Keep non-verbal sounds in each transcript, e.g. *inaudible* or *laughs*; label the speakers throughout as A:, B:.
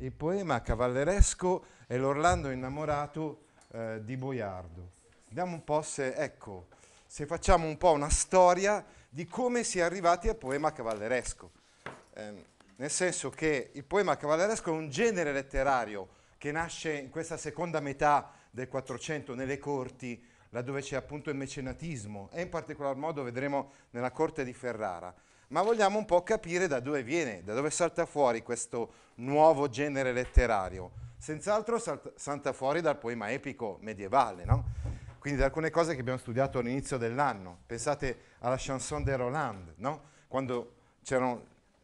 A: il poema cavalleresco è l'Orlando innamorato eh, di Boiardo. Vediamo un po' se, ecco, se facciamo un po' una storia di come si è arrivati al poema cavalleresco. Eh, nel senso che il poema cavalleresco è un genere letterario che nasce in questa seconda metà del Quattrocento nelle corti, laddove c'è appunto il mecenatismo e in particolar modo vedremo nella corte di Ferrara ma vogliamo un po' capire da dove viene, da dove salta fuori questo nuovo genere letterario. Senz'altro salta fuori dal poema epico medievale, no? quindi da alcune cose che abbiamo studiato all'inizio dell'anno. Pensate alla chanson de Roland, no? quando,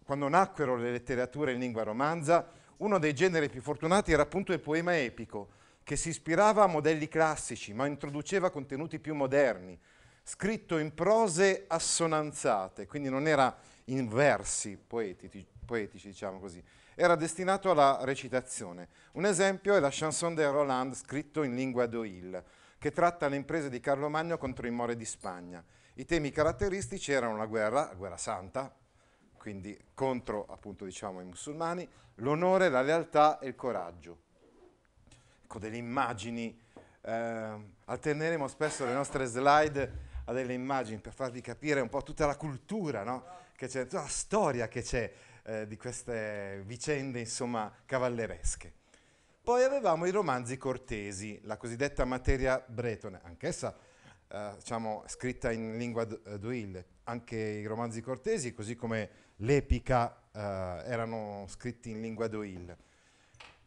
A: quando nacquero le letterature in lingua romanza, uno dei generi più fortunati era appunto il poema epico, che si ispirava a modelli classici, ma introduceva contenuti più moderni, scritto in prose assonanzate, quindi non era in versi poetici, poetici diciamo così, era destinato alla recitazione. Un esempio è la chanson de Roland scritto in lingua d'Oil, che tratta le imprese di Carlo Magno contro i More di Spagna. I temi caratteristici erano la guerra, la guerra santa, quindi contro appunto diciamo i musulmani, l'onore, la lealtà e il coraggio. Ecco delle immagini, eh, alterneremo spesso le nostre slide a delle immagini per farvi capire un po' tutta la cultura no? che c'è, tutta la storia che c'è eh, di queste vicende insomma cavalleresche. Poi avevamo i romanzi cortesi, la cosiddetta materia bretone, anch'essa eh, diciamo, scritta in lingua d'Uil, eh, anche i romanzi cortesi, così come l'epica, eh, erano scritti in lingua d'Uil.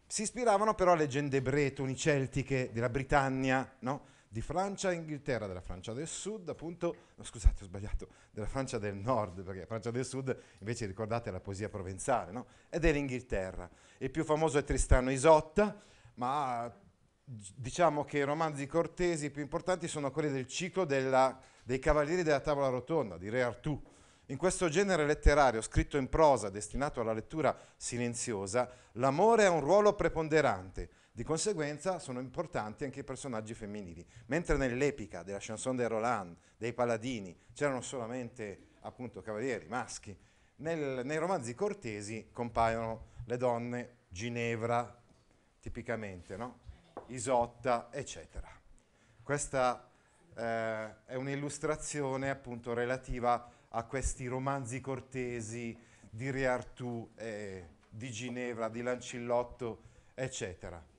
A: Si ispiravano però a leggende bretoni, celtiche, della Britannia, no? di Francia e Inghilterra, della Francia del Sud, appunto, no, scusate ho sbagliato, della Francia del Nord, perché Francia del Sud invece ricordate la poesia provenzale, no? E dell'Inghilterra. Il più famoso è Tristano Isotta, ma diciamo che i romanzi cortesi più importanti sono quelli del ciclo della, dei Cavalieri della Tavola Rotonda, di Re Artù. In questo genere letterario, scritto in prosa, destinato alla lettura silenziosa, l'amore ha un ruolo preponderante di conseguenza sono importanti anche i personaggi femminili. Mentre nell'epica della chanson de Roland, dei Paladini, c'erano solamente appunto cavalieri maschi, nel, nei romanzi cortesi compaiono le donne, Ginevra tipicamente, no? Isotta, eccetera. Questa eh, è un'illustrazione appunto relativa a questi romanzi cortesi di Re Artù, eh, di Ginevra, di Lancillotto, eccetera.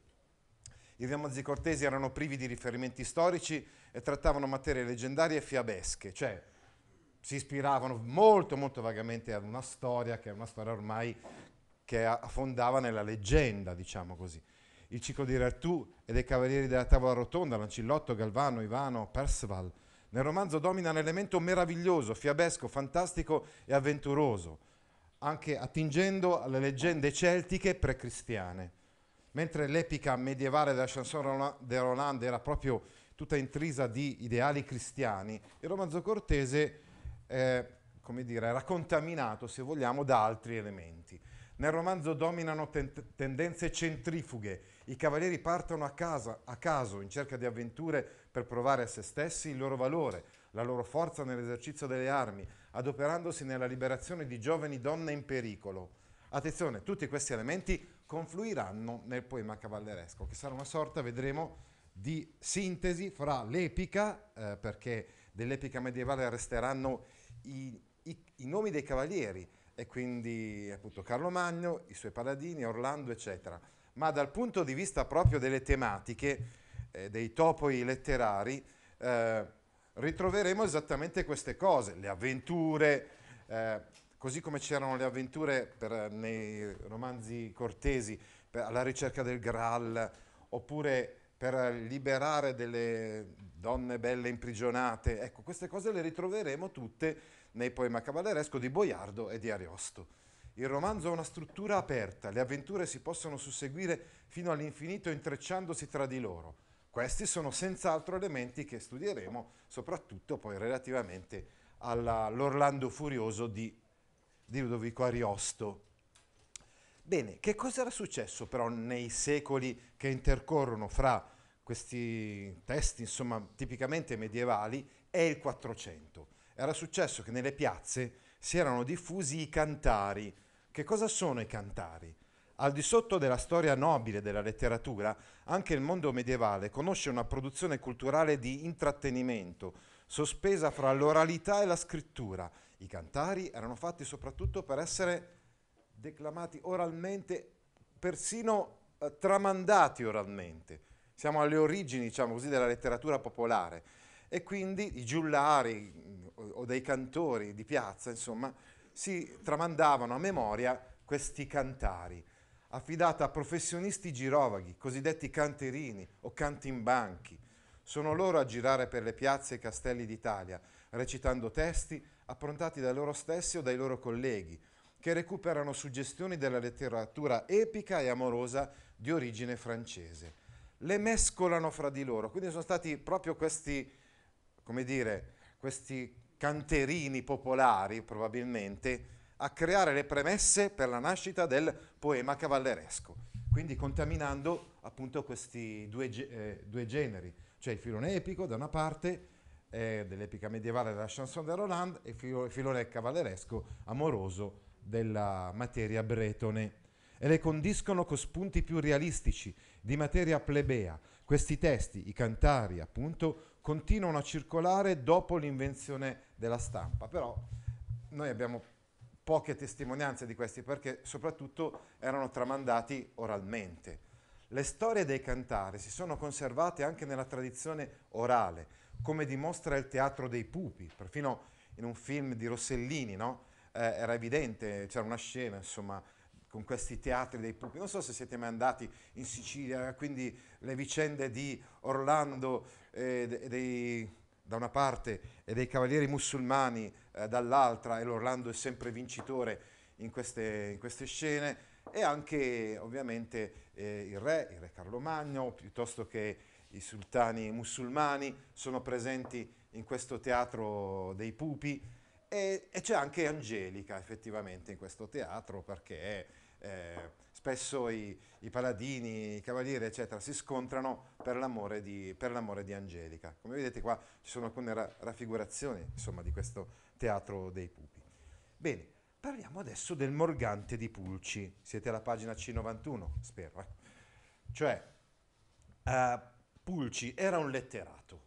A: I romanzi cortesi erano privi di riferimenti storici e trattavano materie leggendarie e fiabesche, cioè si ispiravano molto molto vagamente ad una storia che è una storia ormai che affondava nella leggenda, diciamo così. Il ciclo di Rattu e dei Cavalieri della Tavola Rotonda, Lancillotto, Galvano, Ivano, Perceval. Nel romanzo domina l'elemento meraviglioso, fiabesco, fantastico e avventuroso, anche attingendo alle leggende celtiche precristiane mentre l'epica medievale della chanson de Roland era proprio tutta intrisa di ideali cristiani, il romanzo cortese eh, come dire, era contaminato, se vogliamo, da altri elementi. Nel romanzo dominano ten- tendenze centrifughe, i cavalieri partono a, casa, a caso in cerca di avventure per provare a se stessi il loro valore, la loro forza nell'esercizio delle armi, adoperandosi nella liberazione di giovani donne in pericolo. Attenzione, tutti questi elementi confluiranno nel poema cavalleresco, che sarà una sorta, vedremo, di sintesi fra l'epica, eh, perché dell'epica medievale resteranno i, i, i, nomi dei cavalieri, e quindi appunto Carlo Magno, i suoi paladini, Orlando, eccetera. Ma dal punto di vista proprio delle tematiche, eh, dei topoi letterari, eh, ritroveremo esattamente queste cose, le avventure, eh, così come c'erano le avventure per, eh, nei romanzi cortesi per, alla ricerca del Graal, oppure per eh, liberare delle donne belle imprigionate. Ecco, queste cose le ritroveremo tutte nei poema cavalleresco di Boiardo e di Ariosto. Il romanzo ha una struttura aperta, le avventure si possono susseguire fino all'infinito intrecciandosi tra di loro. Questi sono senz'altro elementi che studieremo, soprattutto poi relativamente all'Orlando Furioso di di Ludovico Ariosto. Bene, che cosa era successo però nei secoli che intercorrono fra questi testi, insomma, tipicamente medievali, e il 400? Era successo che nelle piazze si erano diffusi i cantari. Che cosa sono i cantari? Al di sotto della storia nobile della letteratura, anche il mondo medievale conosce una produzione culturale di intrattenimento, sospesa fra l'oralità e la scrittura. I cantari erano fatti soprattutto per essere declamati oralmente, persino eh, tramandati oralmente. Siamo alle origini, diciamo così, della letteratura popolare. E quindi i giullari o, mm, o dei cantori di piazza, insomma, si tramandavano a memoria questi cantari, affidata a professionisti girovaghi, cosiddetti canterini o cantimbanchi, sono loro a girare per le piazze e i castelli d'Italia, recitando testi approntati da loro stessi o dai loro colleghi, che recuperano suggestioni della letteratura epica e amorosa di origine francese. Le mescolano fra di loro, quindi sono stati proprio questi, come dire, questi canterini popolari, probabilmente, a creare le premesse per la nascita del poema cavalleresco, quindi contaminando appunto questi due, eh, due generi c'è cioè, il filone epico da una parte, eh, dell'epica medievale della chanson de Roland, e il filone cavalleresco amoroso della materia bretone e le condiscono con spunti più realistici, di materia plebea. Questi testi, i cantari appunto, continuano a circolare dopo l'invenzione della stampa, però noi abbiamo poche testimonianze di questi perché soprattutto erano tramandati oralmente. Le storie dei cantari si sono conservate anche nella tradizione orale, come dimostra il teatro dei pupi, perfino in un film di Rossellini, no? eh, era evidente, c'era una scena, insomma, con questi teatri dei pupi. Non so se siete mai andati in Sicilia, quindi le vicende di Orlando eh, dei, da una parte e dei cavalieri musulmani eh, dall'altra, e l'Orlando è sempre vincitore in queste, in queste scene e anche ovviamente eh, il re, il re Carlo Magno, piuttosto che i sultani musulmani sono presenti in questo teatro dei pupi e, e c'è anche Angelica effettivamente in questo teatro perché eh, spesso i, i, paladini, i cavalieri eccetera si scontrano per l'amore di, di, Angelica. Come vedete qua ci sono alcune ra raffigurazioni insomma, di questo teatro dei pupi. Bene, Parliamo adesso del morgante di Pulci. Siete alla pagina C91, spero. Eh? Cioè, uh, Pulci era un letterato.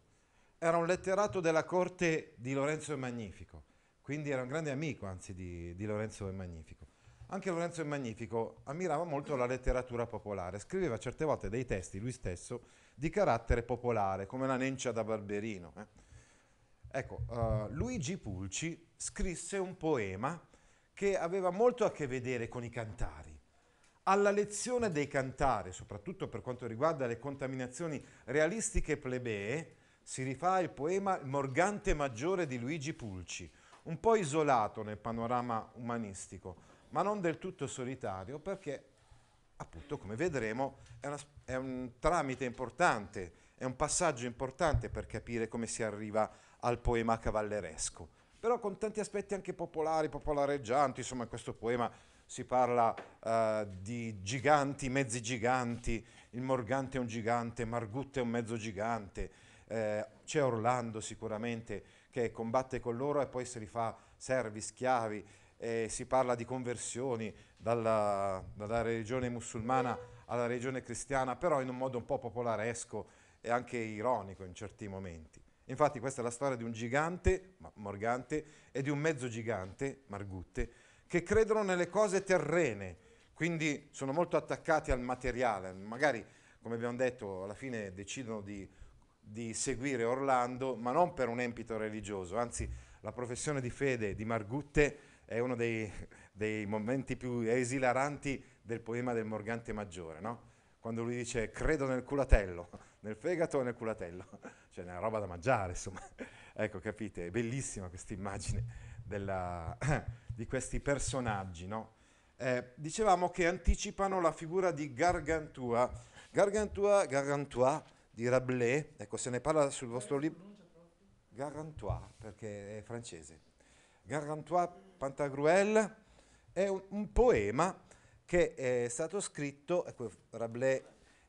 A: Era un letterato della corte di Lorenzo il Magnifico. Quindi era un grande amico, anzi, di, di Lorenzo il Magnifico. Anche Lorenzo il Magnifico ammirava molto la letteratura popolare, scriveva certe volte dei testi lui stesso di carattere popolare, come la Nencia da Barberino. Eh? Ecco, uh, Luigi Pulci scrisse un poema che aveva molto a che vedere con i cantari. Alla lezione dei cantari, soprattutto per quanto riguarda le contaminazioni realistiche plebee, si rifà il poema Il Morgante Maggiore di Luigi Pulci, un po' isolato nel panorama umanistico, ma non del tutto solitario perché, appunto, come vedremo, è, una, è un tramite importante, è un passaggio importante per capire come si arriva al poema cavalleresco però con tanti aspetti anche popolari, popolareggianti, insomma in questo poema si parla uh, di giganti, mezzi giganti, il Morgante è un gigante, Margutte è un mezzo gigante, eh, c'è Orlando sicuramente che combatte con loro e poi se li fa servi, schiavi, eh, si parla di conversioni dalla, dalla, religione musulmana alla religione cristiana, però in un modo un po' popolaresco e anche ironico in certi momenti. Infatti questa è la storia di un gigante, Morgante, e di un mezzo gigante, Margutte, che credono nelle cose terrene, quindi sono molto attaccati al materiale. Magari, come abbiamo detto, alla fine decidono di, di seguire Orlando, ma non per un empito religioso, anzi la professione di fede di Margutte è uno dei, dei momenti più esilaranti del poema del Morgante Maggiore, no? quando lui dice credo nel culatello, *laughs* nel fegato e nel culatello cioè una roba da mangiare, insomma. *laughs* ecco, capite, è bellissima questa immagine della, *coughs* di questi personaggi, no? Eh, dicevamo che anticipano la figura di Gargantua. Gargantua, Gargantua di Rabelais, ecco, se ne parla sul vostro libro. Gargantua, perché è francese. Gargantua Pantagruel è un, un poema che è stato scritto, ecco, Rabelais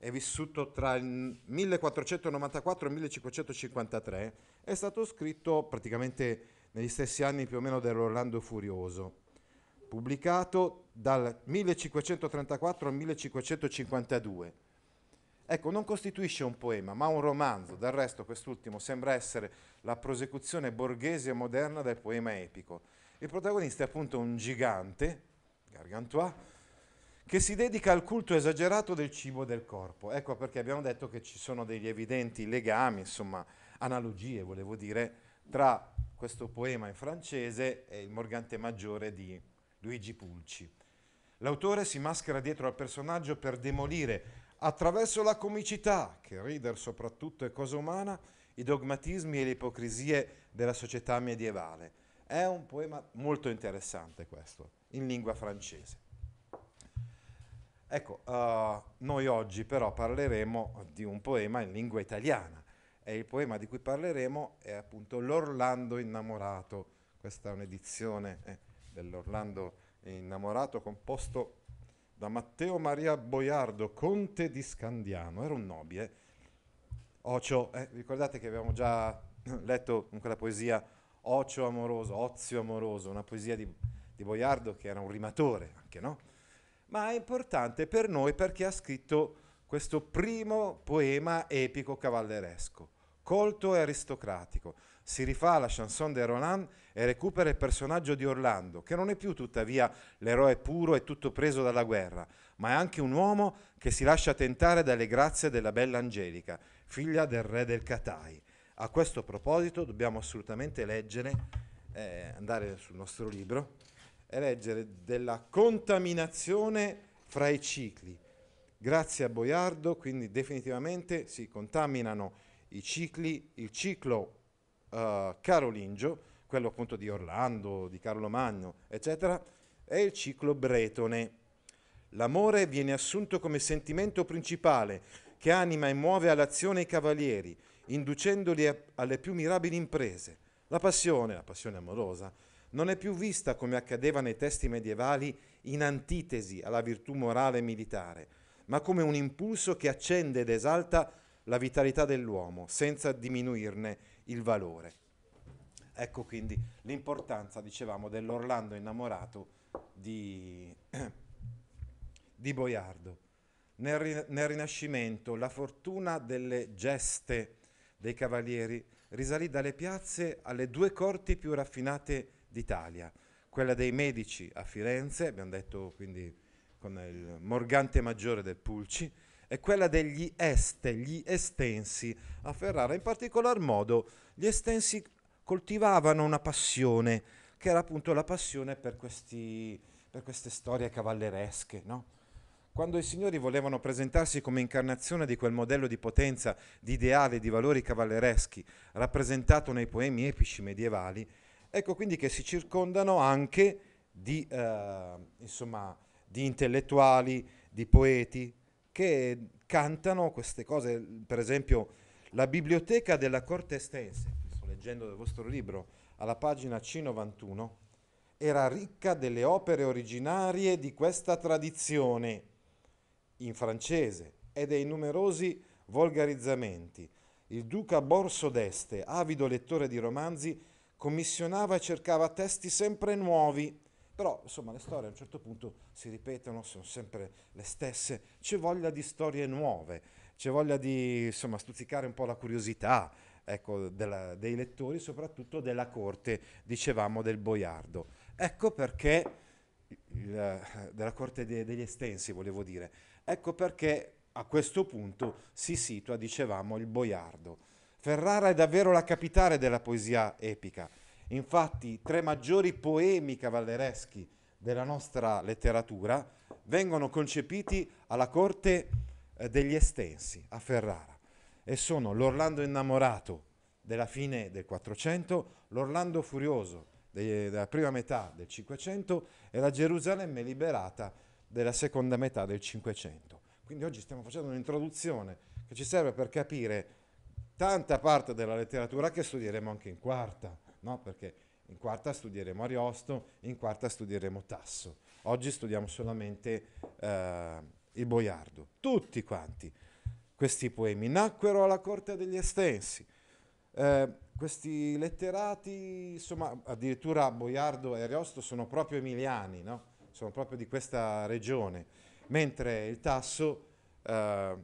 A: è vissuto tra il 1494 e il 1553, è stato scritto praticamente negli stessi anni più o meno dell'Orlando Furioso, pubblicato dal 1534 al 1552. Ecco, non costituisce un poema, ma un romanzo. Del resto, quest'ultimo sembra essere la prosecuzione borghese e moderna del poema epico. Il protagonista è appunto un gigante, Gargantua, che si dedica al culto esagerato del cibo e del corpo. Ecco perché abbiamo detto che ci sono degli evidenti legami, insomma, analogie, volevo dire, tra questo poema in francese e il Morgante Maggiore di Luigi Pulci. L'autore si maschera dietro al personaggio per demolire, attraverso la comicità, che rider soprattutto è cosa umana, i dogmatismi e le ipocrisie della società medievale. È un poema molto interessante questo, in lingua francese. Ecco, uh, noi oggi però parleremo di un poema in lingua italiana e il poema di cui parleremo è appunto L'Orlando innamorato. Questa è un'edizione eh, dell'Orlando innamorato composto da Matteo Maria Boiardo, conte di Scandiano, era un nobile. Eh. Ocio, eh, ricordate che avevamo già *clears throat* letto in quella poesia Ocio amoroso, Ozio amoroso, una poesia di, di Boiardo che era un rimatore, anche no? ma è importante per noi perché ha scritto questo primo poema epico cavalleresco, colto e aristocratico. Si rifà la chanson de Roland e recupera il personaggio di Orlando, che non è più tuttavia l'eroe puro e tutto preso dalla guerra, ma è anche un uomo che si lascia tentare dalle grazie della bella Angelica, figlia del re del Catai. A questo proposito dobbiamo assolutamente leggere, eh, andare sul nostro libro, reggere della contaminazione fra i cicli. Grazie a Boiardo, quindi definitivamente si contaminano i cicli, il ciclo uh, carolingio, quello appunto di Orlando, di Carlo Magno, eccetera, e il ciclo bretone. L'amore viene assunto come sentimento principale che anima e muove all'azione i cavalieri, inducendoli a, alle più mirabili imprese. La passione, la passione amorosa, non è più vista, come accadeva nei testi medievali, in antitesi alla virtù morale e militare, ma come un impulso che accende ed esalta la vitalità dell'uomo, senza diminuirne il valore. Ecco quindi l'importanza, dicevamo, dell'Orlando innamorato di, *clears throat* di Boiardo. Nel, nel, Rinascimento la fortuna delle geste dei cavalieri risalì dalle piazze alle due corti più raffinate d'Italia. Quella dei medici a Firenze, abbiamo detto quindi con il morgante maggiore del Pulci, e quella degli este, gli estensi a Ferrara. In particolar modo gli estensi coltivavano una passione, che era appunto la passione per, questi, per queste storie cavalleresche, no? Quando i signori volevano presentarsi come incarnazione di quel modello di potenza, di ideale, di valori cavallereschi rappresentato nei poemi epici medievali, Ecco quindi che si circondano anche di, eh, insomma, di intellettuali, di poeti che cantano queste cose, per esempio la biblioteca della corte estense, sto leggendo del vostro libro, alla pagina C91, era ricca delle opere originarie di questa tradizione in francese e dei numerosi volgarizzamenti. Il duca Borso d'Este, avido lettore di romanzi, commissionava e cercava testi sempre nuovi, però insomma le storie a un certo punto si ripetono, sono sempre le stesse, c'è voglia di storie nuove, c'è voglia di insomma, stuzzicare un po' la curiosità ecco, della, dei lettori, soprattutto della corte, dicevamo, del boiardo. Ecco perché, il, eh, della corte de, degli estensi volevo dire, ecco perché a questo punto si situa, dicevamo, il boiardo Ferrara è davvero la capitale della poesia epica. Infatti, tre maggiori poemi cavallereschi della nostra letteratura vengono concepiti alla corte eh, degli Estensi a Ferrara e sono l'Orlando innamorato della fine del 400, l'Orlando furioso della prima metà del 500 e la Gerusalemme liberata della seconda metà del 500. Quindi oggi stiamo facendo un'introduzione che ci serve per capire tanta parte della letteratura che studieremo anche in quarta, no? perché in quarta studieremo Ariosto, in quarta studieremo Tasso. Oggi studiamo solamente eh, il Boiardo, tutti quanti. Questi poemi nacquero alla corte degli Estensi. Eh, questi letterati, insomma, addirittura Boiardo e Ariosto sono proprio emiliani, no? sono proprio di questa regione, mentre il Tasso eh,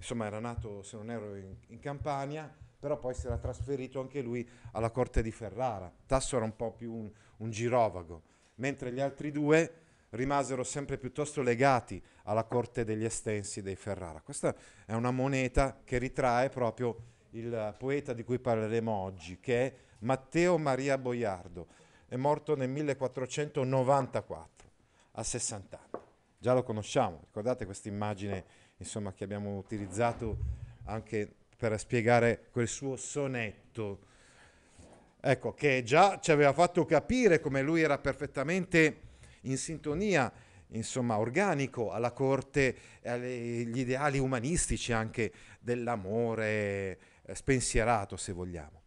A: insomma era nato, se non ero in, in Campania, però poi si era trasferito anche lui alla corte di Ferrara. Tasso era un po' più un, un girovago, mentre gli altri due rimasero sempre piuttosto legati alla corte degli Estensi dei Ferrara. Questa è una moneta che ritrae proprio il poeta di cui parleremo oggi, che è Matteo Maria Boiardo. È morto nel 1494, a 60 anni. Già lo conosciamo, ricordate questa immagine insomma, che abbiamo utilizzato anche per spiegare quel suo sonetto. Ecco, che già ci aveva fatto capire come lui era perfettamente in sintonia, insomma, organico alla corte e agli ideali umanistici anche dell'amore eh, spensierato, se vogliamo.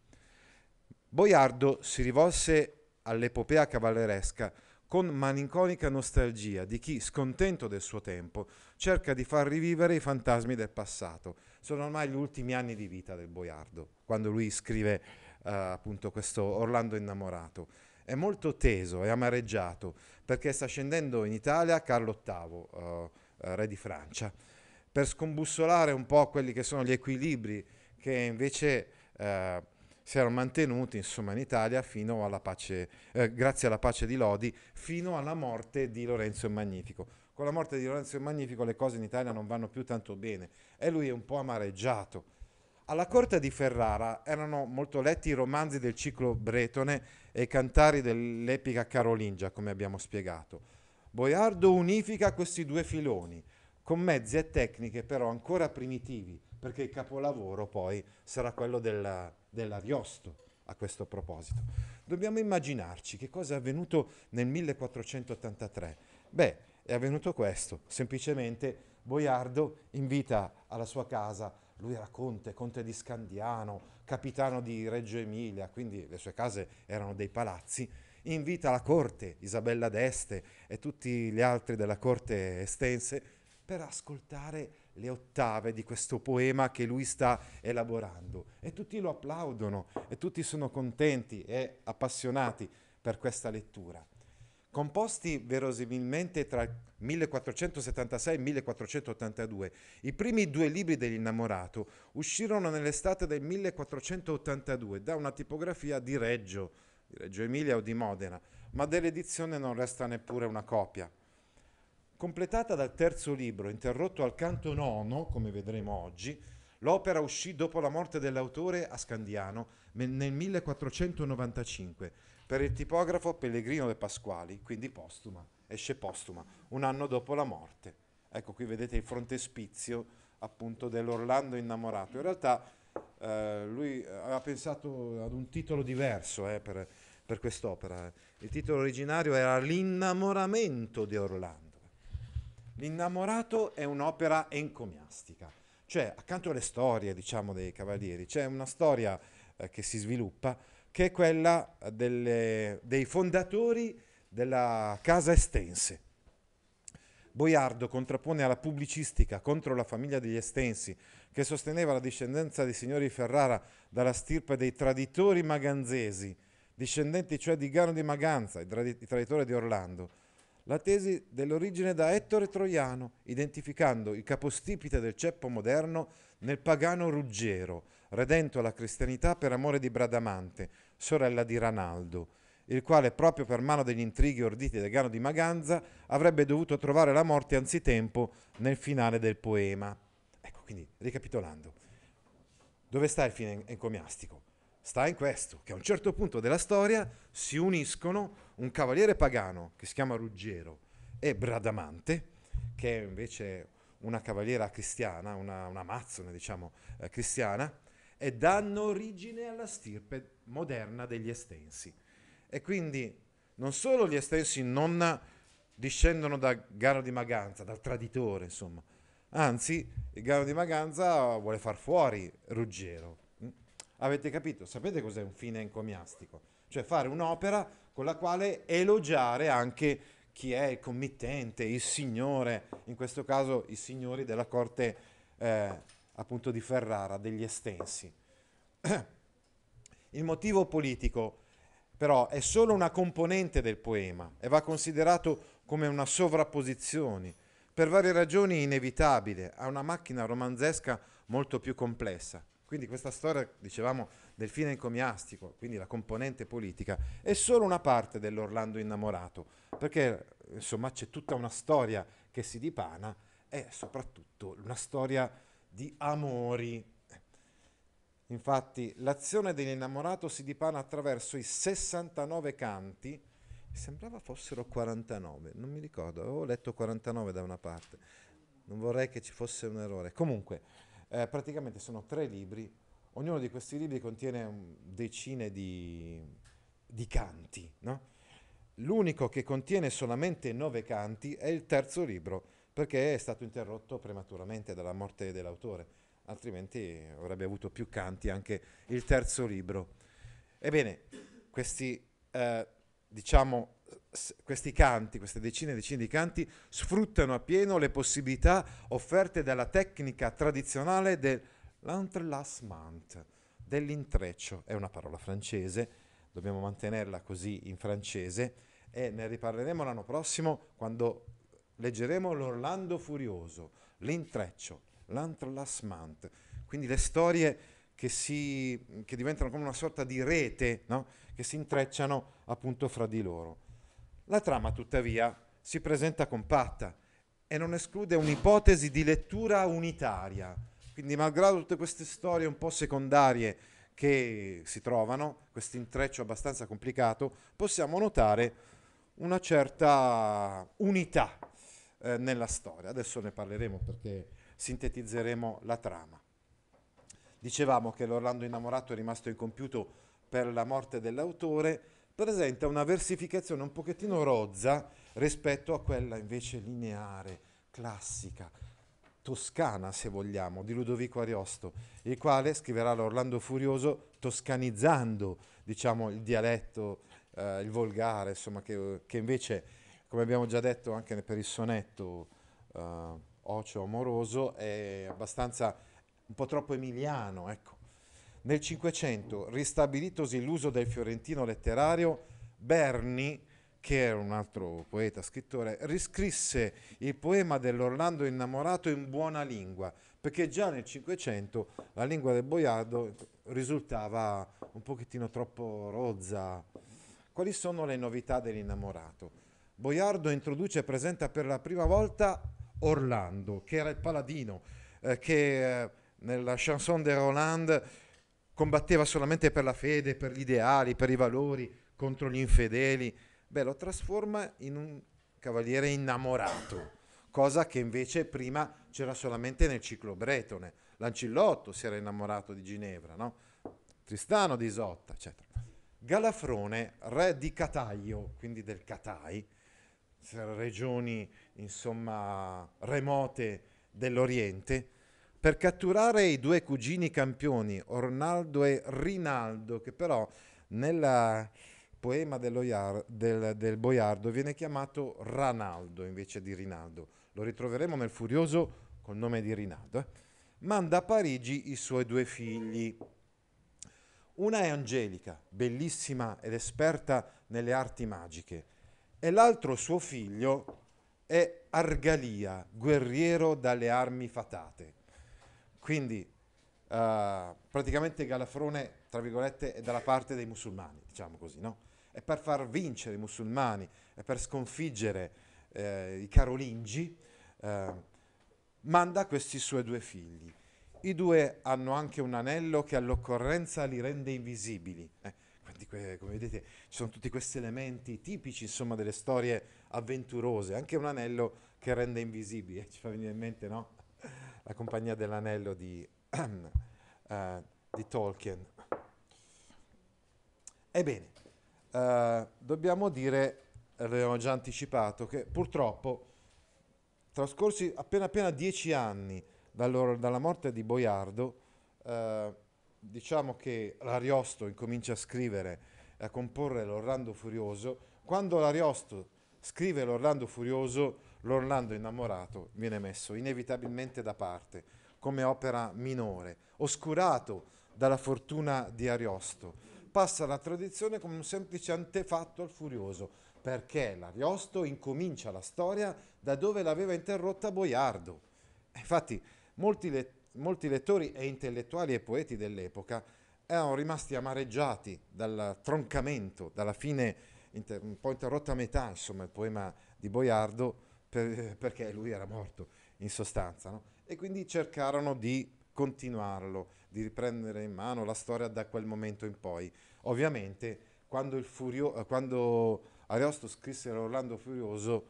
A: Boiardo si rivolse all'epopea cavalleresca con malinconica nostalgia di chi, scontento del suo tempo, cerca di far rivivere i fantasmi del passato. Sono ormai gli ultimi anni di vita del Boiardo, quando lui scrive eh, appunto questo Orlando innamorato. È molto teso, e amareggiato, perché sta scendendo in Italia Carlo VIII, eh, re di Francia, per scombussolare un po' quelli che sono gli equilibri che invece... Eh, si erano mantenuti insomma, in Italia fino alla pace, eh, grazie alla pace di Lodi, fino alla morte di Lorenzo il Magnifico. Con la morte di Lorenzo il Magnifico le cose in Italia non vanno più tanto bene e lui è un po' amareggiato. Alla corte di Ferrara erano molto letti i romanzi del ciclo bretone e i cantari dell'epica carolingia, come abbiamo spiegato. Boiardo unifica questi due filoni, con mezzi e tecniche però ancora primitivi, perché il capolavoro poi sarà quello della, dell'Ariosto a questo proposito. Dobbiamo immaginarci che cosa è avvenuto nel 1483. Beh, è avvenuto questo, semplicemente Boiardo invita alla sua casa, lui era conte, conte di Scandiano, capitano di Reggio Emilia, quindi le sue case erano dei palazzi, invita la corte, Isabella d'Este e tutti gli altri della corte estense, per ascoltare le ottave di questo poema che lui sta elaborando e tutti lo applaudono e tutti sono contenti e appassionati per questa lettura. Composti verosimilmente tra 1476 e 1482, i primi due libri dell'innamorato uscirono nell'estate del 1482 da una tipografia di Reggio, di Reggio Emilia o di Modena, ma dell'edizione non resta neppure una copia completata dal terzo libro, interrotto al canto nono, come vedremo oggi, l'opera uscì dopo la morte dell'autore a Scandiano nel 1495 per il tipografo Pellegrino De Pasquali, quindi postuma, esce postuma, un anno dopo la morte. Ecco qui vedete il frontespizio appunto dell'Orlando innamorato. In realtà eh, lui aveva pensato ad un titolo diverso eh, per, per quest'opera. Il titolo originario era L'innamoramento di Orlando. L'innamorato è un'opera encomiastica, cioè accanto alle storie, diciamo, dei cavalieri, c'è una storia eh, che si sviluppa che è quella delle, dei fondatori della casa Estense. Boiardo contrappone alla pubblicistica contro la famiglia degli Estensi, che sosteneva la discendenza dei signori Ferrara dalla stirpe dei traditori maganzesi, discendenti cioè di Gano di Maganza, i traditori di Orlando la tesi dell'origine da Ettore Troiano, identificando il capostipite del ceppo moderno nel pagano Ruggero, redento alla cristianità per amore di Bradamante, sorella di Ranaldo, il quale proprio per mano degli intrighi orditi da Gano di Maganza avrebbe dovuto trovare la morte anzitempo nel finale del poema. Ecco, quindi, ricapitolando, dove sta il fine encomiastico? sta in questo, che a un certo punto della storia si uniscono un cavaliere pagano che si chiama Ruggero e Bradamante, che è invece una cavaliera cristiana, una, un'amazzone diciamo eh, cristiana, e danno origine alla stirpe moderna degli estensi. E quindi non solo gli estensi non discendono da Garo di Maganza, dal traditore insomma, anzi il Garo di Maganza vuole far fuori Ruggero Avete capito? Sapete cos'è un fine encomiastico? Cioè fare un'opera con la quale elogiare anche chi è il committente, il signore, in questo caso i signori della corte eh, appunto di Ferrara, degli estensi. Il motivo politico però è solo una componente del poema e va considerato come una sovrapposizione, per varie ragioni inevitabile, ha una macchina romanzesca molto più complessa. Quindi questa storia, dicevamo, del fine encomiastico, quindi la componente politica, è solo una parte dell'Orlando innamorato, perché insomma c'è tutta una storia che si dipana e soprattutto una storia di amori. Infatti l'azione dell'innamorato si dipana attraverso i 69 canti, sembrava fossero 49, non mi ricordo, avevo letto 49 da una parte, non vorrei che ci fosse un errore. Comunque, eh, praticamente sono tre libri, ognuno di questi libri contiene mm, decine di, di canti. No? L'unico che contiene solamente nove canti è il terzo libro, perché è stato interrotto prematuramente dalla morte dell'autore, altrimenti avrebbe avuto più canti anche il terzo libro. Ebbene, questi eh, diciamo questi canti, queste decine e decine di canti, sfruttano appieno le possibilità offerte dalla tecnica tradizionale dell'entrelacement, dell'intreccio. È una parola francese, dobbiamo mantenerla così in francese e ne riparleremo l'anno prossimo quando leggeremo l'Orlando Furioso, l'intreccio, l'entrelacement. Quindi le storie che, si, che diventano come una sorta di rete, no? che si intrecciano appunto fra di loro. La trama, tuttavia, si presenta compatta e non esclude un'ipotesi di lettura unitaria. Quindi, malgrado tutte queste storie un po' secondarie che si trovano, questo intreccio abbastanza complicato, possiamo notare una certa unità eh, nella storia. Adesso ne parleremo perché sintetizzeremo la trama. Dicevamo che l'Orlando innamorato è rimasto incompiuto per la morte dell'autore presenta una versificazione un pochettino rozza rispetto a quella invece lineare, classica, toscana se vogliamo, di Ludovico Ariosto, il quale scriverà l'Orlando Furioso toscanizzando diciamo, il dialetto, eh, il volgare, insomma, che, che, invece, come abbiamo già detto anche per il sonetto eh, Ocio Amoroso, è abbastanza un po' troppo emiliano, ecco. Nel Cinquecento, ristabilitosi l'uso del fiorentino letterario, Berni, che era un altro poeta, scrittore, riscrisse il poema dell'Orlando innamorato in buona lingua, perché già nel Cinquecento la lingua del boiardo risultava un pochettino troppo rozza. Quali sono le novità dell'innamorato? Boiardo introduce e presenta per la prima volta Orlando, che era il paladino, eh, che eh, nella chanson de Roland combatteva solamente per la fede, per gli ideali, per i valori, contro gli infedeli, beh, lo trasforma in un cavaliere innamorato, cosa che invece prima c'era solamente nel ciclo bretone. Lancillotto si era innamorato di Ginevra, no? Tristano di Isotta, eccetera. Galafrone, re di Cataio, quindi del Catai, regioni insomma remote dell'Oriente, per catturare i due cugini campioni, Ornaldo e Rinaldo, che però nel poema del, del Boiardo viene chiamato Ranaldo invece di Rinaldo. Lo ritroveremo nel Furioso col nome di Rinaldo. Eh? Manda a Parigi i suoi due figli. Una è Angelica, bellissima ed esperta nelle arti magiche, e l'altro suo figlio è Argalia, guerriero dalle armi fatate. Quindi uh, praticamente Galafrone, tra virgolette, è dalla parte dei musulmani, diciamo così, no? È per far vincere i musulmani, e per sconfiggere eh, i carolingi, eh, manda questi suoi due figli. I due hanno anche un anello che all'occorrenza li rende invisibili. Eh, quindi, come vedete, ci sono tutti questi elementi tipici insomma, delle storie avventurose, anche un anello che rende invisibili, eh, ci fa venire in mente, no? la compagnia dell'anello di, uh, *clears throat* di Tolkien. Ebbene, uh, dobbiamo dire, l'abbiamo già anticipato, che purtroppo trascorsi appena appena dieci anni dal loro, dalla morte di Boiardo, uh, diciamo che l'Ariosto incomincia a scrivere e a comporre l'Orlando Furioso. Quando l'Ariosto scrive l'Orlando Furioso, l'Orlando innamorato viene messo inevitabilmente da parte, come opera minore, oscurato dalla fortuna di Ariosto. Passa la tradizione come un semplice antefatto al Furioso, perché l'Ariosto incomincia la storia da dove l'aveva interrotta Boiardo. Infatti, molti, le- molti lettori e intellettuali e poeti dell'epoca erano rimasti amareggiati dal troncamento, dalla fine inter- un po' interrotta a metà, insomma, il poema di Boiardo, per, eh, perché lui era morto in sostanza, no? e quindi cercarono di continuarlo, di riprendere in mano la storia da quel momento in poi. Ovviamente quando, furio, eh, quando Ariosto scrisse l'Orlando Furioso,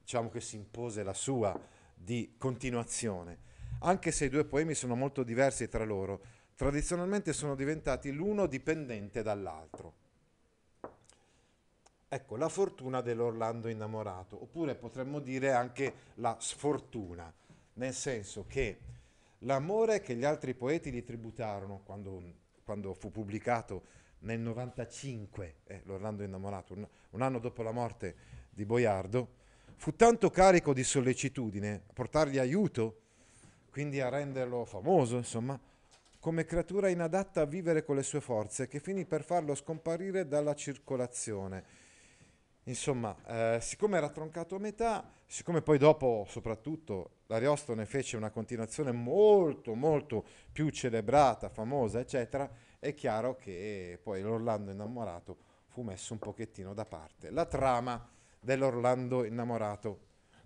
A: diciamo che si impose la sua di continuazione, anche se i due poemi sono molto diversi tra loro, tradizionalmente sono diventati l'uno dipendente dall'altro. Ecco, la fortuna dell'Orlando innamorato, oppure potremmo dire anche la sfortuna, nel senso che l'amore che gli altri poeti gli tributarono quando, quando fu pubblicato nel 95, eh, l'Orlando innamorato, un, un anno dopo la morte di Boiardo, fu tanto carico di sollecitudine a portargli aiuto, quindi a renderlo famoso, insomma, come creatura inadatta a vivere con le sue forze, che finì per farlo scomparire dalla circolazione Insomma, eh, siccome era troncato a metà, siccome poi dopo, soprattutto, Ariosto ne fece una continuazione molto, molto più celebrata, famosa, eccetera, è chiaro che poi l'Orlando innamorato fu messo un pochettino da parte. La trama dell'Orlando innamorato,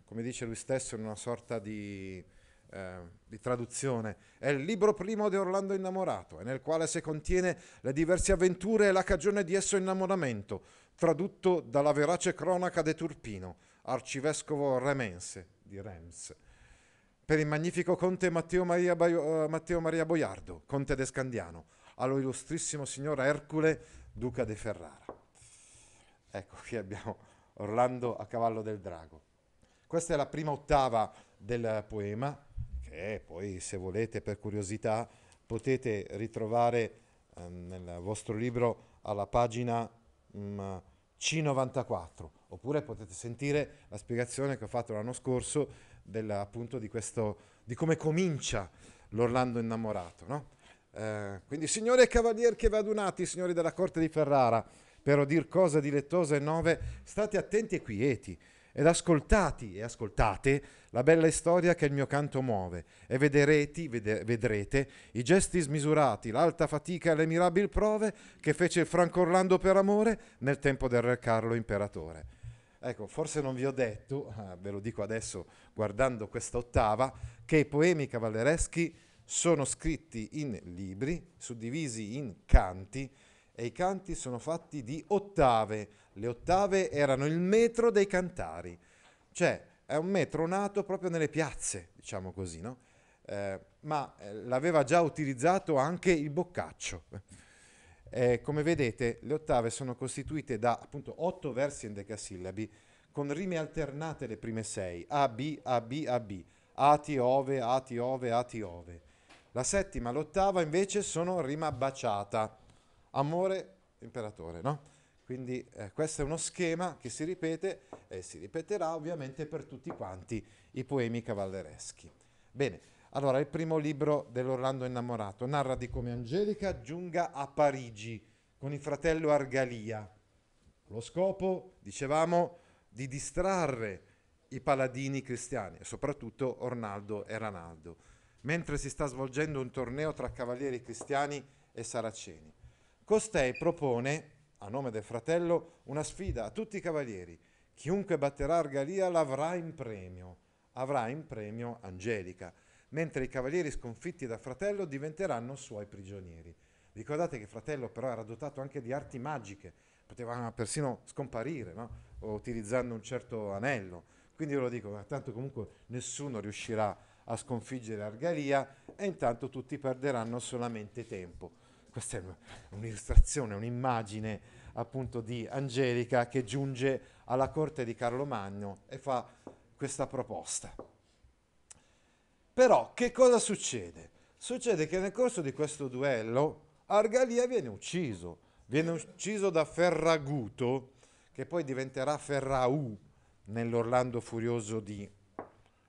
A: come dice lui stesso in una sorta di, eh, di traduzione, è il libro primo di Orlando innamorato, e nel quale si contiene le diverse avventure e la cagione di esso innamoramento tradotto dalla verace cronaca de Turpino, arcivescovo remense di Reims, per il magnifico conte Matteo Maria, Baio, uh, Matteo Maria Boiardo, conte de Scandiano, allo illustrissimo signor Ercole, duca de Ferrara. Ecco, qui abbiamo Orlando a cavallo del drago. Questa è la prima ottava del poema, che poi se volete per curiosità potete ritrovare eh, nel vostro libro alla pagina mh, mm, c94, oppure potete sentire la spiegazione che ho fatto l'anno scorso della, appunto di, questo, di come comincia l'Orlando innamorato. No? Eh, quindi signore e cavalier che vadunati, signori della corte di Ferrara, per odir cosa dilettosa e nove, state attenti e quieti, ed ascoltati e ascoltate la bella storia che il mio canto muove, e vederete, vede, vedrete i gesti smisurati, l'alta fatica e le mirabili prove che fece il Franco Orlando per amore nel tempo del Re Carlo Imperatore. Ecco, forse non vi ho detto, ah, ve lo dico adesso guardando questa ottava, che i poemi cavallereschi sono scritti in libri, suddivisi in canti, e i canti sono fatti di ottave le ottave erano il metro dei cantari, cioè è un metro nato proprio nelle piazze, diciamo così, no? eh, ma eh, l'aveva già utilizzato anche il Boccaccio. *laughs* Eh, come vedete, le ottave sono costituite da appunto otto versi endecasillabi con rime alternate le prime sei, A, B, A, B, A, B, Ati, Ove, Ati, Ove, Ati, Ove. La settima e l'ottava invece sono rima baciata, amore, imperatore, no? Quindi eh, questo è uno schema che si ripete e si ripeterà ovviamente per tutti quanti i poemi cavallereschi. Bene, allora il primo libro dell'Orlando innamorato narra di come Angelica giunga a Parigi con il fratello Argalia. Lo scopo, dicevamo, di distrarre i paladini cristiani, e soprattutto Ornaldo e Ranaldo, mentre si sta svolgendo un torneo tra cavalieri cristiani e saraceni. Costei propone a nome del fratello, una sfida a tutti i cavalieri. Chiunque batterà Argalia l'avrà in premio. Avrà in premio Angelica, mentre i cavalieri sconfitti da fratello diventeranno suoi prigionieri. Ricordate che fratello però era dotato anche di arti magiche, poteva persino scomparire, no? utilizzando un certo anello. Quindi io lo dico, ma ah, tanto comunque nessuno riuscirà a sconfiggere Argalia e intanto tutti perderanno solamente tempo questa è un'illustrazione, un'immagine appunto di Angelica che giunge alla corte di Carlo Magno e fa questa proposta. Però che cosa succede? Succede che nel corso di questo duello Argalia viene ucciso, viene ucciso da Ferraguto, che poi diventerà Ferraù nell'Orlando furioso di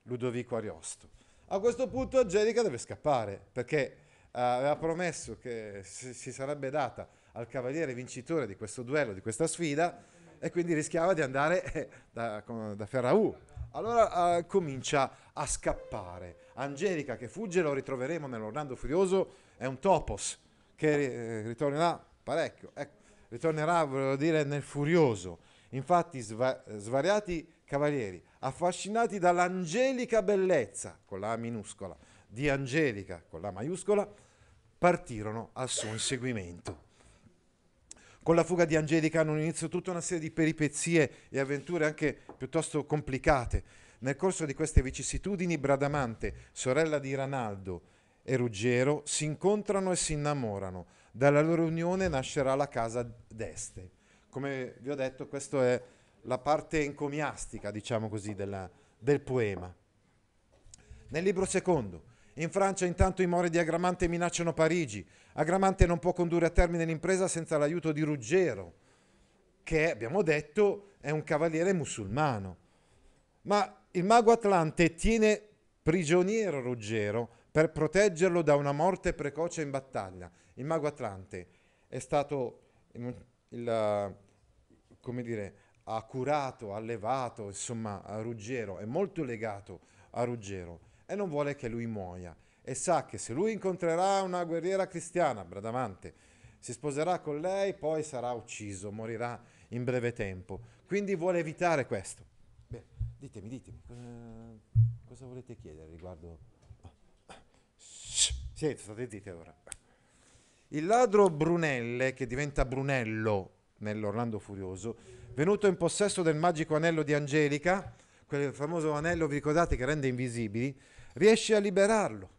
A: Ludovico Ariosto. A questo punto Angelica deve scappare perché aveva promesso che si sarebbe data al cavaliere vincitore di questo duello, di questa sfida, e quindi rischiava di andare eh, da, da Ferraù. Allora eh, comincia a scappare. Angelica che fugge, lo ritroveremo nell'Orlando Furioso, è un topos che eh, ritornerà parecchio, ecco, ritornerà, volevo dire, nel Furioso. Infatti sva- svariati cavalieri, affascinati dall'angelica bellezza, con la minuscola, di Angelica con la maiuscola partirono al suo inseguimento. Con la fuga di Angelica hanno inizio tutta una serie di peripezie e avventure anche piuttosto complicate. Nel corso di queste vicissitudini, Bradamante, sorella di Ranaldo e Ruggero, si incontrano e si innamorano. Dalla loro unione nascerà la casa d'Este. Come vi ho detto, questa è la parte encomiastica, diciamo così, della, del poema. Nel libro secondo, in Francia intanto i mori di Agramante minacciano Parigi. Agramante non può condurre a termine l'impresa senza l'aiuto di Ruggero, che abbiamo detto è un cavaliere musulmano. Ma il mago Atlante tiene prigioniero Ruggero per proteggerlo da una morte precoce in battaglia. Il mago Atlante è stato, il, come dire, ha curato, allevato, insomma, a Ruggero, è molto legato a Ruggero e non vuole che lui muoia e sa che se lui incontrerà una guerriera cristiana, Bradamante, si sposerà con lei, poi sarà ucciso, morirà in breve tempo. Quindi vuole evitare questo. Beh, ditemi, ditemi, cosa, cosa volete chiedere riguardo... Siete, state zitti allora. Il ladro Brunelle, che diventa Brunello nell'Orlando Furioso, venuto in possesso del magico anello di Angelica, quel famoso anello, vi ricordate, che rende invisibili, riesce a liberarlo.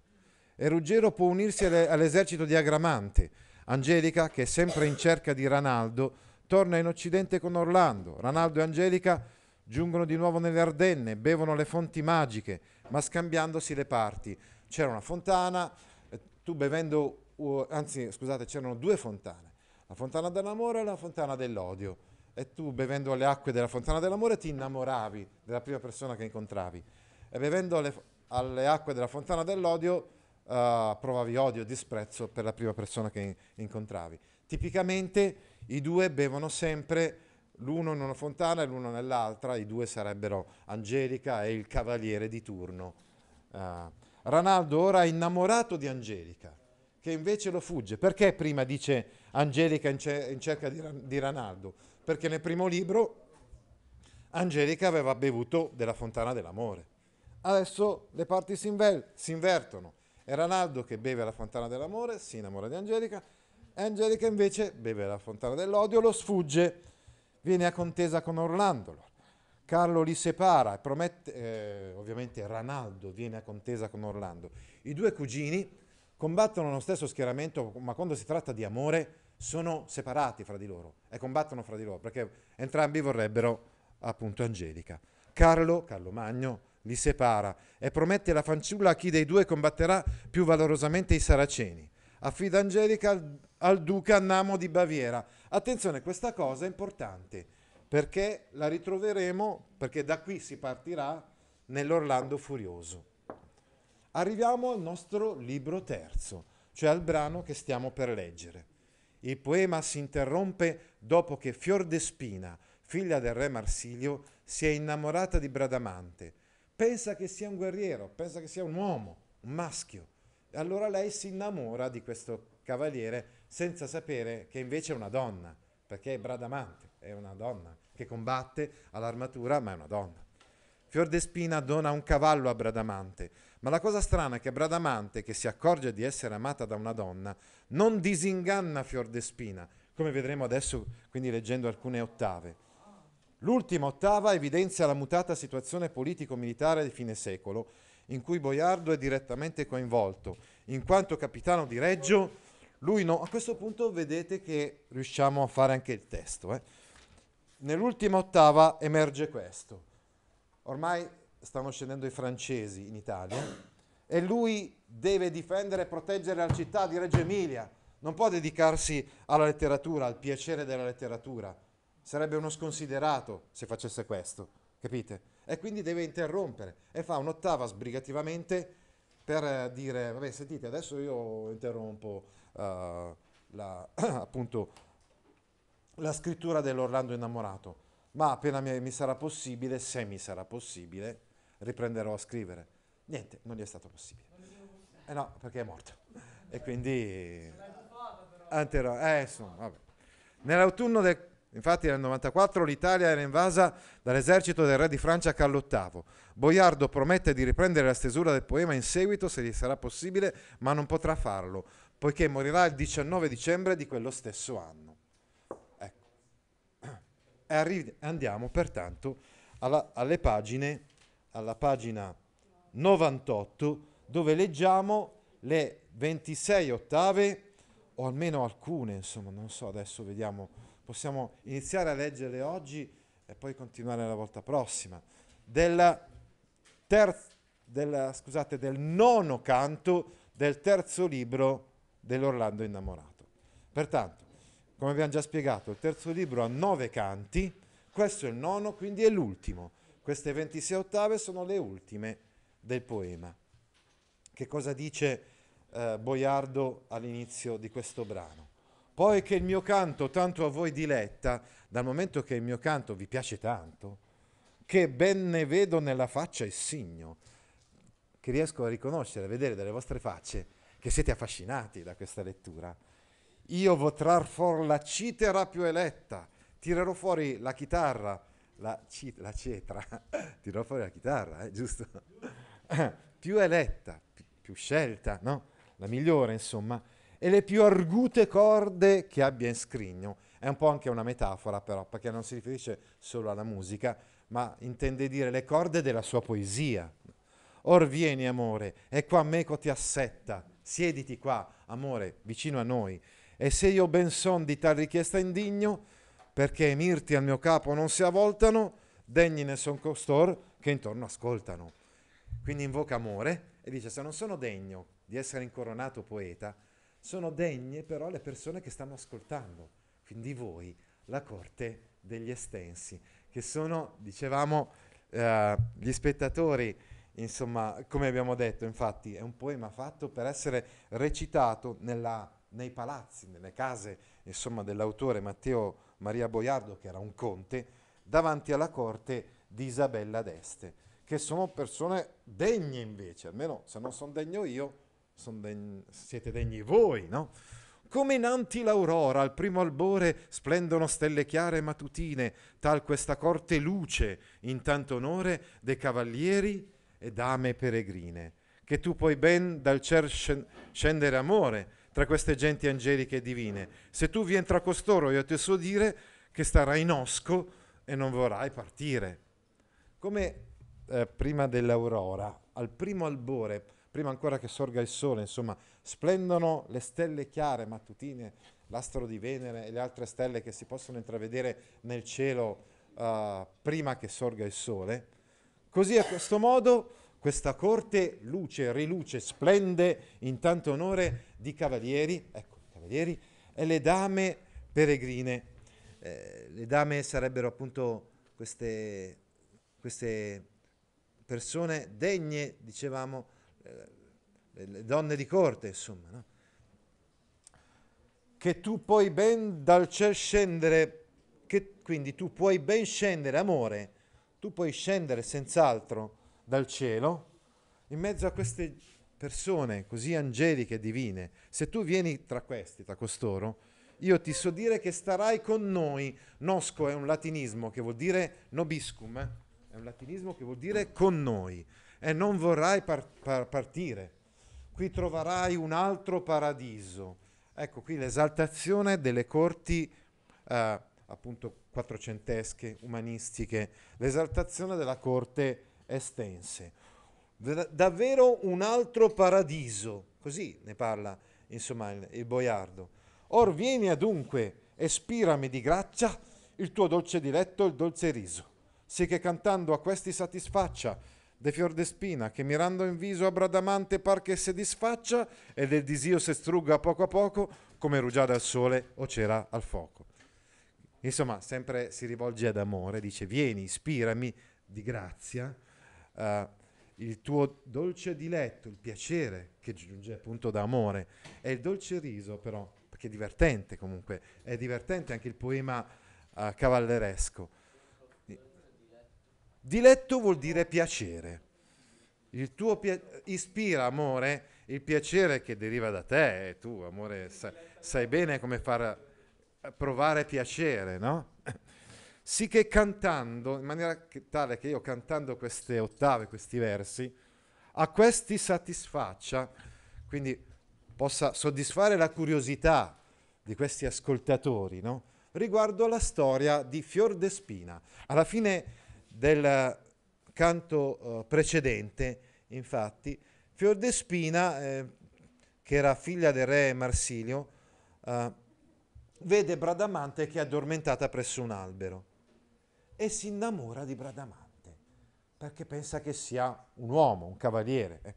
A: E Ruggero può unirsi all'esercito di Agramante. Angelica, che è sempre in cerca di Ranaldo, torna in Occidente con Orlando. Ranaldo e Angelica giungono di nuovo nelle Ardenne, bevono le fonti magiche, ma scambiandosi le parti. C'era una fontana, eh, tu bevendo, anzi scusate, c'erano due fontane, la fontana dell'amore e la fontana dell'odio. E tu bevendo le acque della fontana dell'amore ti innamoravi della prima persona che incontravi. E bevendo le, alle acque della fontana dell'odio uh, provavi odio e disprezzo per la prima persona che in incontravi. Tipicamente i due bevono sempre l'uno in una fontana e l'uno nell'altra, i due sarebbero Angelica e il cavaliere di turno. Uh, Ranaldo ora è innamorato di Angelica, che invece lo fugge. Perché prima dice Angelica in, ce in cerca di, Ran di Ranaldo? Perché nel primo libro Angelica aveva bevuto della fontana dell'amore Adesso le parti si, inver si invertono. È Ranaldo che beve la fontana dell'amore, si innamora di Angelica, e Angelica invece beve la fontana dell'odio, lo sfugge, viene a contesa con Orlando. Carlo li separa e promette, eh, ovviamente Ranaldo viene a contesa con Orlando. I due cugini combattono lo stesso schieramento, ma quando si tratta di amore sono separati fra di loro e combattono fra di loro perché entrambi vorrebbero appunto Angelica. Carlo, Carlo Magno, li separa e promette la fanciulla a chi dei due combatterà più valorosamente i saraceni. Affida Angelica al, al duca Namo di Baviera. Attenzione, questa cosa è importante perché la ritroveremo, perché da qui si partirà nell'Orlando Furioso. Arriviamo al nostro libro terzo, cioè al brano che stiamo per leggere. Il poema si interrompe dopo che Fiordespina, figlia del re Marsilio, si è innamorata di Bradamante pensa che sia un guerriero, pensa che sia un uomo, un maschio. E Allora lei si innamora di questo cavaliere senza sapere che invece è una donna, perché è Bradamante, è una donna che combatte all'armatura, ma è una donna. Fiordespina dona un cavallo a Bradamante, ma la cosa strana è che Bradamante, che si accorge di essere amata da una donna, non disinganna Fiordespina, come vedremo adesso, quindi leggendo alcune ottave. L'ultima ottava evidenzia la mutata situazione politico-militare di fine secolo, in cui Boiardo è direttamente coinvolto. In quanto capitano di Reggio, lui no. A questo punto vedete che riusciamo a fare anche il testo. Eh. Nell'ultima ottava emerge questo. Ormai stanno scendendo i francesi in Italia e lui deve difendere e proteggere la città di Reggio Emilia. Non può dedicarsi alla letteratura, al piacere della letteratura sarebbe uno sconsiderato se facesse questo, capite? E quindi deve interrompere e fa un'ottava sbrigativamente per eh, dire, vabbè sentite adesso io interrompo uh, la, *clears throat* appunto, la, scrittura dell'Orlando innamorato, ma appena mi, mi sarà possibile, se mi sarà possibile, riprenderò a scrivere. Niente, non gli è stato possibile. Eh no, perché è morto. E quindi... eh, insomma, vabbè. Nell'autunno del Infatti nel 94 l'Italia era invasa dall'esercito del re di Francia Carlo VIII. Boiardo promette di riprendere la stesura del poema in seguito se gli sarà possibile, ma non potrà farlo, poiché morirà il 19 dicembre di quello stesso anno. Ecco. *clears throat* E arri- andiamo pertanto alla, alle pagine, alla pagina 98, dove leggiamo le 26 ottave, o almeno alcune, insomma, non so, adesso vediamo possiamo iniziare a leggere oggi e poi continuare la volta prossima. Della terza, della, scusate, del nono canto del terzo libro dell'Orlando innamorato. Pertanto, come abbiamo già spiegato, il terzo libro ha nove canti, questo è il nono, quindi è l'ultimo. Queste 26 ottave sono le ultime del poema. Che cosa dice eh, Boiardo all'inizio di questo brano? poi che il mio canto tanto a voi diletta, dal momento che il mio canto vi piace tanto, che ben ne vedo nella faccia il segno, che riesco a riconoscere, a vedere dalle vostre facce, che siete affascinati da questa lettura. Io vo trar for la citera più eletta, tirerò fuori la chitarra, la, ci, la cetra, *laughs* tirerò fuori la chitarra, eh, giusto? *laughs* più eletta, più, più scelta, no? La migliore, insomma e le più argute corde che abbia in scrigno. È un po' anche una metafora però, perché non si riferisce solo alla musica, ma intende dire le corde della sua poesia. Or vieni, amore, e qua meco ti assetta, siediti qua, amore, vicino a noi. E se io ben son di tal richiesta indigno, perché i mirti al mio capo non si avvoltano, degni ne son costor che intorno ascoltano. Quindi invoca amore e dice, se non sono degno di essere incoronato poeta, sono degne però le persone che stanno ascoltando, quindi voi, la corte degli estensi, che sono, dicevamo, eh, gli spettatori, insomma, come abbiamo detto, infatti, è un poema fatto per essere recitato nella, nei palazzi, nelle case, insomma, dell'autore Matteo Maria Boiardo, che era un conte, davanti alla corte di Isabella d'Este, che sono persone degne invece, almeno se non sono degno io, degni, siete degni voi, no? Come innanti l'aurora, al primo albore splendono stelle chiare e matutine, tal questa corte luce in tanto onore dei cavalieri e dame peregrine, che tu puoi ben dal cer scendere amore tra queste genti angeliche e divine. Se tu vi tra costoro, io ti so dire che starai in osco e non vorrai partire. Come eh, prima dell'aurora, al primo albore, prima ancora che sorga il sole, insomma, splendono le stelle chiare mattutine, l'astro di Venere e le altre stelle che si possono intravedere nel cielo uh, prima che sorga il sole. Così a questo modo questa corte luce, riluce, splende in tanto onore di cavalieri, ecco, cavalieri e le dame peregrine. Eh, le dame sarebbero appunto queste, queste persone degne, dicevamo, le donne di corte, insomma, no? che tu puoi ben dal cielo scendere, che, quindi tu puoi ben scendere, amore, tu puoi scendere senz'altro dal cielo in mezzo a queste persone così angeliche e divine. Se tu vieni tra questi, tra costoro, io ti so dire che starai con noi. Nosco è un latinismo che vuol dire nobiscum, eh? è un latinismo che vuol dire con noi e non vorrai par- par- partire. Qui troverai un altro paradiso. Ecco qui l'esaltazione delle corti eh, appunto quattrocentesche, umanistiche, l'esaltazione della corte estense. Da- davvero un altro paradiso, così ne parla insomma il, il boiardo. Or vieni adunque, espirami di grazia il tuo dolce diletto, il dolce riso, sì che cantando a questi satisfaccia de Fiordespina, che mirando in viso a Bradamante par che se disfaccia e del disio se strugga poco a poco come rugiada al sole o cera al fuoco. Insomma, sempre si rivolge ad amore, dice vieni, ispirami di grazia uh, il tuo dolce diletto, il piacere che giunge appunto da amore, è il dolce riso però, perché è divertente comunque, è divertente anche il poema uh, cavalleresco Diletto vuol dire piacere. Il tuo pia- ispira amore il piacere che deriva da te, e eh, tu amore sa- sai bene come far eh, provare piacere, no? Sì *laughs* che cantando, in maniera che, tale che io cantando queste ottave, questi versi, a questi satisfaccia, quindi possa soddisfare la curiosità di questi ascoltatori, no? Riguardo alla storia di Fior Fiordespina. Alla fine del canto eh, precedente, infatti, Fiordespina, eh, che era figlia del re Marsilio, eh, vede Bradamante che è addormentata presso un albero e si innamora di Bradamante perché pensa che sia un uomo, un cavaliere. Eh.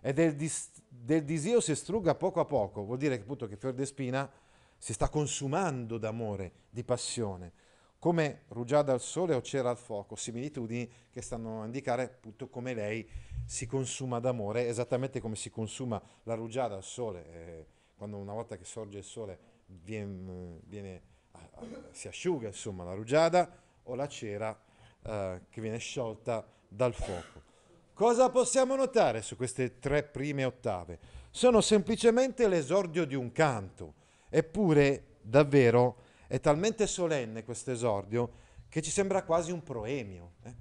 A: E del, dis- del disio si estruga poco a poco, vuol dire che, appunto, che Fiordespina si sta consumando d'amore, di passione come rugiada al sole o cera al fuoco, similitudini che stanno a indicare appunto come lei si consuma d'amore, esattamente come si consuma la rugiada al sole, eh, quando una volta che sorge il sole viene, viene, a, a, si asciuga insomma la rugiada o la cera eh, che viene sciolta dal fuoco. Cosa possiamo notare su queste tre prime ottave? Sono semplicemente l'esordio di un canto, eppure davvero è talmente solenne questo esordio che ci sembra quasi un proemio, eh?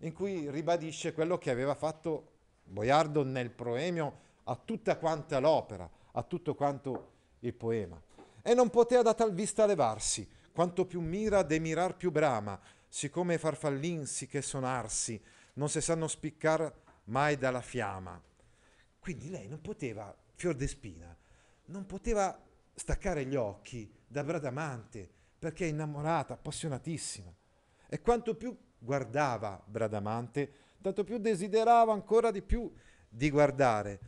A: in cui ribadisce quello che aveva fatto Boiardo nel proemio a tutta quanta l'opera, a tutto quanto il poema. E non poteva da tal vista levarsi, quanto più mira de mirar più brama, siccome farfallinsi che sonarsi, non si sanno spiccar mai dalla fiamma. Quindi lei non poteva, fior de Spina, non poteva staccare gli occhi da Bradamante, perché è innamorata, appassionatissima. E quanto più guardava Bradamante, tanto più desiderava ancora di più di guardare.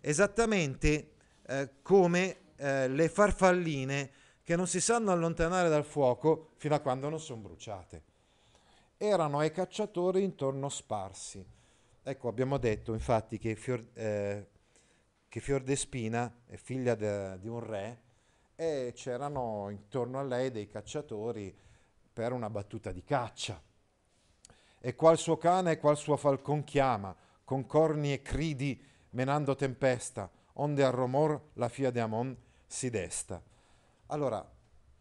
A: Esattamente eh, come eh, le farfalline che non si sanno allontanare dal fuoco fino a quando non sono bruciate. Erano ai cacciatori intorno sparsi. Ecco, abbiamo detto infatti che, Fior, eh, che Fiordespina è figlia de, di un re, e c'erano intorno a lei dei cacciatori per una battuta di caccia. E qual suo cane e qual suo falcon chiama, con corni e cridi menando tempesta, onde al romor la fia di Amon si desta. Allora,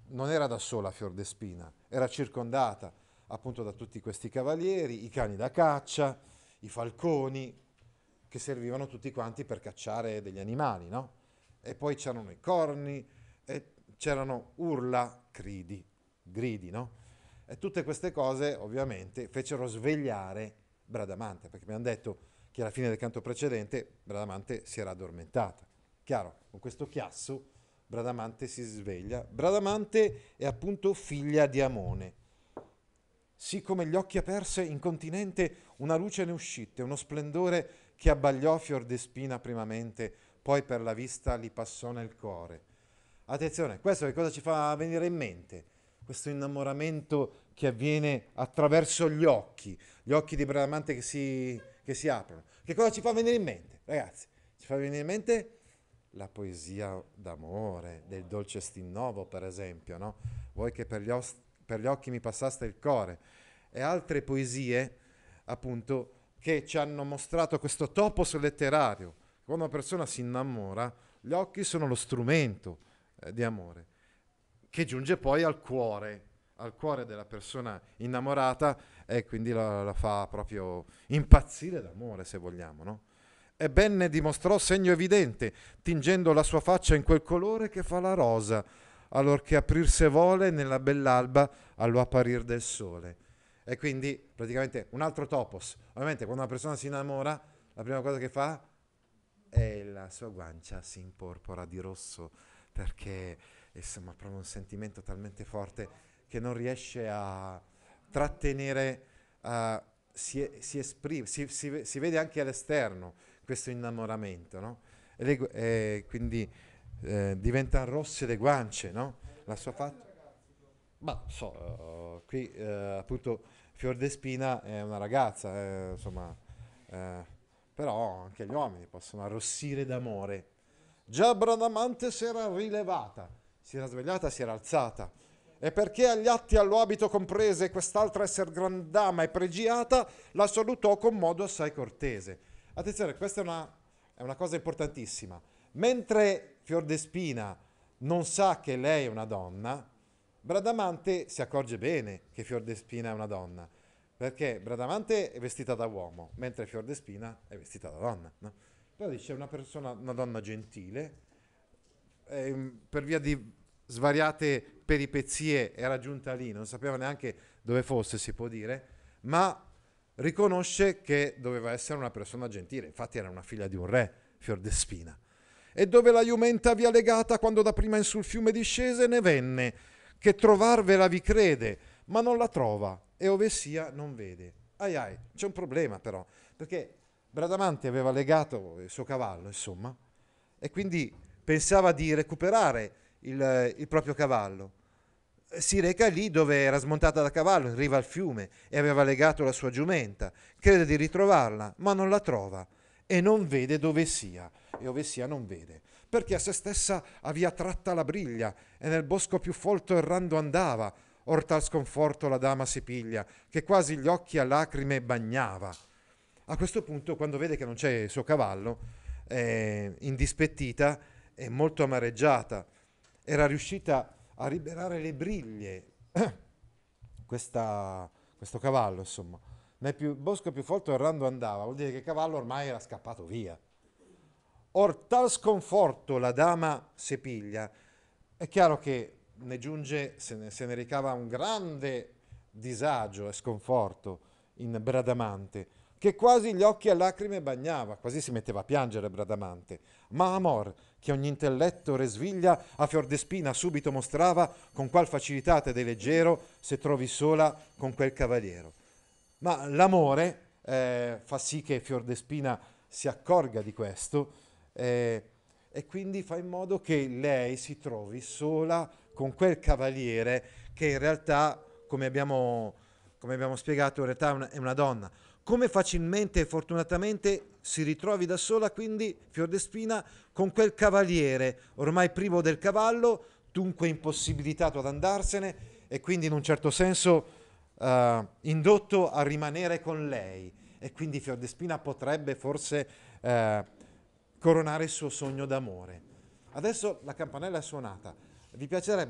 A: non era da sola Fiordespina, era circondata appunto da tutti questi cavalieri, i cani da caccia, i falconi, che servivano tutti quanti per cacciare degli animali, no? E poi c'erano i corni, c'erano urla, cridi, gridi, no? E tutte queste cose ovviamente fecero svegliare Bradamante, perché mi hanno detto che alla fine del canto precedente Bradamante si era addormentata. Chiaro, con questo chiasso Bradamante si sveglia. Bradamante è appunto figlia di Amone. Siccome gli occhi aperse in continente una luce ne uscite, uno splendore che abbagliò Fiordespina primamente, poi per la vista li passò nel cuore Attenzione, questo che cosa ci fa venire in mente? Questo innamoramento che avviene attraverso gli occhi, gli occhi di Bradamante che si, che si aprono. Che cosa ci fa venire in mente, ragazzi? Ci fa venire in mente la poesia d'amore, del dolce stinnovo, per esempio, no? Voi che per gli, os- per gli occhi mi passaste il cuore. E altre poesie, appunto, che ci hanno mostrato questo topos letterario. Quando una persona si innamora, gli occhi sono lo strumento eh, di amore, che giunge poi al cuore, al cuore della persona innamorata e quindi la, la fa proprio impazzire d'amore, se vogliamo, no? E Benne dimostrò segno evidente, tingendo la sua faccia in quel colore che fa la rosa, allorché aprirse vole nella bell'alba allo apparir del sole. E quindi praticamente un altro topos. Ovviamente quando una persona si innamora, la prima cosa che fa è la sua guancia si imporpora di rosso perché insomma prova un sentimento talmente forte che non riesce a trattenere, uh, si, si, esprime, si, si, si, vede anche all'esterno questo innamoramento, no? E le, eh, quindi eh, diventano rosse le guance, no? La sua faccia... Ma so, uh, qui uh, appunto Fiordespina è una ragazza, eh, insomma, eh, però anche gli uomini possono arrossire d'amore Già Bradamante si era rilevata, si era svegliata, si era alzata. E perché agli atti allo abito comprese quest'altra esser grandama e pregiata, la salutò con modo assai cortese. Attenzione, questa è una, è una cosa importantissima. Mentre Fiordespina non sa che lei è una donna, Bradamante si accorge bene che Fiordespina è una donna, perché Bradamante è vestita da uomo, mentre Fiordespina è vestita da donna. No? Però dice una persona, una donna gentile, eh, per via di svariate peripezie era giunta lì, non sapeva neanche dove fosse, si può dire, ma riconosce che doveva essere una persona gentile, infatti era una figlia di un re, Fior d'Espina. E dove la Iumenta vi ha legata quando da prima in sul fiume discese, ne venne, che trovarvela vi crede, ma non la trova, e ove sia non vede. Ai ai, c'è un problema però, perché Bradamante aveva legato il suo cavallo, insomma, e quindi pensava di recuperare il, il proprio cavallo. Si reca lì dove era smontata da cavallo, in riva al fiume, e aveva legato la sua giumenta. Crede di ritrovarla, ma non la trova e non vede dove sia. E dove sia non vede perché a se stessa avia tratta la briglia, e nel bosco più folto errando andava, or tal sconforto la dama si piglia, che quasi gli occhi a lacrime bagnava. A questo punto, quando vede che non c'è il suo cavallo, è indispettita e molto amareggiata. Era riuscita a liberare le briglie, *clears throat* Questa, questo cavallo, insomma. Nel più, bosco più folto errando andava, vuol dire che il cavallo ormai era scappato via. Or tal sconforto la dama se piglia, è chiaro che ne giunge, se ne, se ne ricava un grande disagio e sconforto in Bradamante, che quasi gli occhi a lacrime bagnava, quasi si metteva a piangere Bradamante. Ma Amor, che ogni intelletto resviglia, a fior de spina subito mostrava con qual facilità te dei leggero se trovi sola con quel cavaliero. Ma l'amore eh, fa sì che fior Fiordespina si accorga di questo eh, e quindi fa in modo che lei si trovi sola con quel cavaliere che in realtà, come abbiamo, come abbiamo spiegato, in realtà è una, è una donna come facilmente e fortunatamente si ritrovi da sola quindi Fiordespina con quel cavaliere, ormai privo del cavallo, dunque impossibilitato ad andarsene e quindi in un certo senso uh, indotto a rimanere con lei. E quindi Fiordespina potrebbe forse uh, coronare il suo sogno d'amore. Adesso la campanella è suonata. Vi piacerebbe?